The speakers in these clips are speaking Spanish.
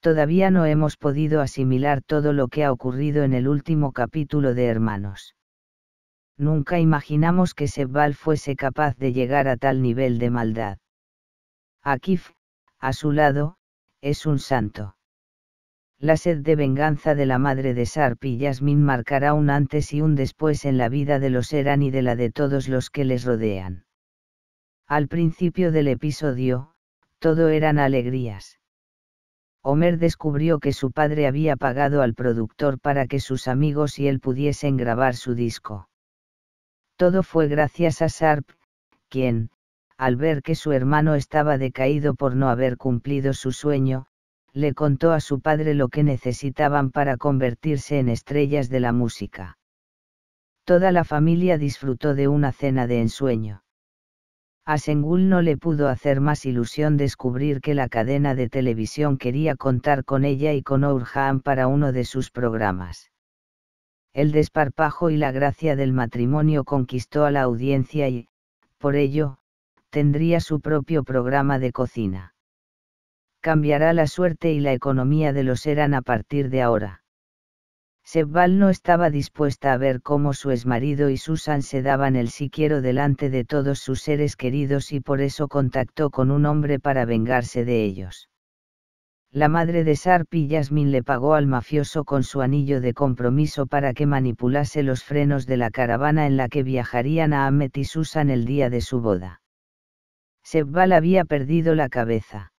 todavía no hemos podido asimilar todo lo que ha ocurrido en el último capítulo de Hermanos. Nunca imaginamos que Sebal fuese capaz de llegar a tal nivel de maldad. Akif, a su lado, es un santo. La sed de venganza de la madre de Sarp y Yasmin marcará un antes y un después en la vida de los Eran y de la de todos los que les rodean. Al principio del episodio, todo eran alegrías. Homer descubrió que su padre había pagado al productor para que sus amigos y él pudiesen grabar su disco. Todo fue gracias a Sharp, quien, al ver que su hermano estaba decaído por no haber cumplido su sueño, le contó a su padre lo que necesitaban para convertirse en estrellas de la música. Toda la familia disfrutó de una cena de ensueño a Sengul no le pudo hacer más ilusión descubrir que la cadena de televisión quería contar con ella y con Orhan para uno de sus programas. El desparpajo y la gracia del matrimonio conquistó a la audiencia y, por ello, tendría su propio programa de cocina. Cambiará la suerte y la economía de los Eran a partir de ahora. Sebbal no estaba dispuesta a ver cómo su exmarido y Susan se daban el siquiero delante de todos sus seres queridos y por eso contactó con un hombre para vengarse de ellos. La madre de Sarpi Yasmin le pagó al mafioso con su anillo de compromiso para que manipulase los frenos de la caravana en la que viajarían a Ahmet y Susan el día de su boda. Sebbal había perdido la cabeza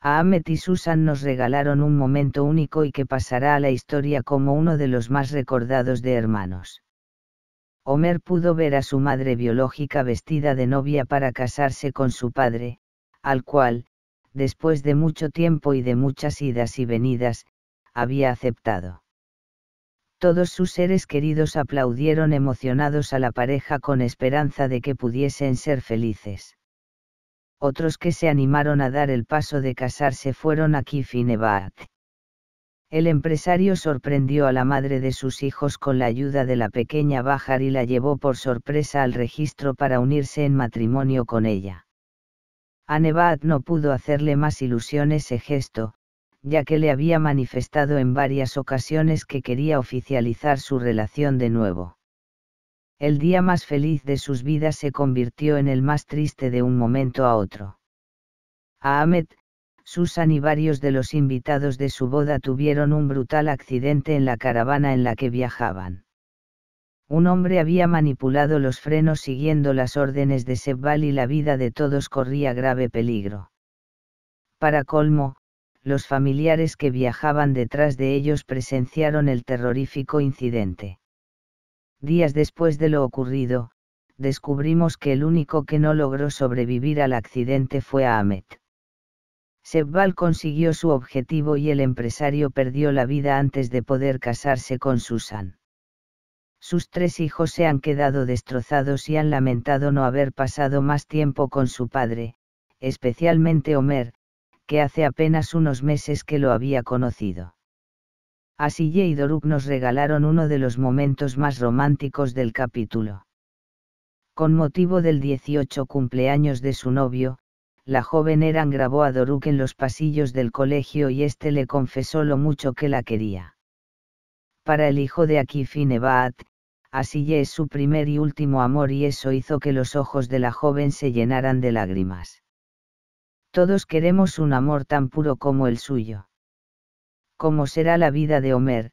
a y Susan nos regalaron un momento único y que pasará a la historia como uno de los más recordados de hermanos. Homer pudo ver a su madre biológica vestida de novia para casarse con su padre, al cual, después de mucho tiempo y de muchas idas y venidas, había aceptado. Todos sus seres queridos aplaudieron emocionados a la pareja con esperanza de que pudiesen ser felices otros que se animaron a dar el paso de casarse fueron a Nebaat. El empresario sorprendió a la madre de sus hijos con la ayuda de la pequeña Bajar y la llevó por sorpresa al registro para unirse en matrimonio con ella. A Nebat no pudo hacerle más ilusión ese gesto, ya que le había manifestado en varias ocasiones que quería oficializar su relación de nuevo el día más feliz de sus vidas se convirtió en el más triste de un momento a otro. A Ahmed, Susan y varios de los invitados de su boda tuvieron un brutal accidente en la caravana en la que viajaban. Un hombre había manipulado los frenos siguiendo las órdenes de sebal y la vida de todos corría grave peligro. Para colmo, los familiares que viajaban detrás de ellos presenciaron el terrorífico incidente. Días después de lo ocurrido, descubrimos que el único que no logró sobrevivir al accidente fue Ahmed. Sebbal consiguió su objetivo y el empresario perdió la vida antes de poder casarse con Susan. Sus tres hijos se han quedado destrozados y han lamentado no haber pasado más tiempo con su padre, especialmente Homer, que hace apenas unos meses que lo había conocido. Asille y Doruk nos regalaron uno de los momentos más románticos del capítulo. Con motivo del 18 cumpleaños de su novio, la joven Eran grabó a Doruk en los pasillos del colegio y éste le confesó lo mucho que la quería. Para el hijo de Baat, Asille es su primer y último amor y eso hizo que los ojos de la joven se llenaran de lágrimas. Todos queremos un amor tan puro como el suyo cómo será la vida de Homer,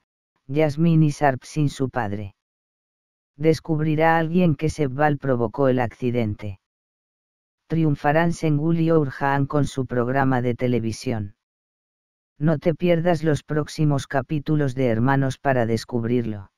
Yasmin y Sarp sin su padre. Descubrirá alguien que Sebal provocó el accidente. Triunfarán Sengul y Urhaan con su programa de televisión. No te pierdas los próximos capítulos de Hermanos para descubrirlo.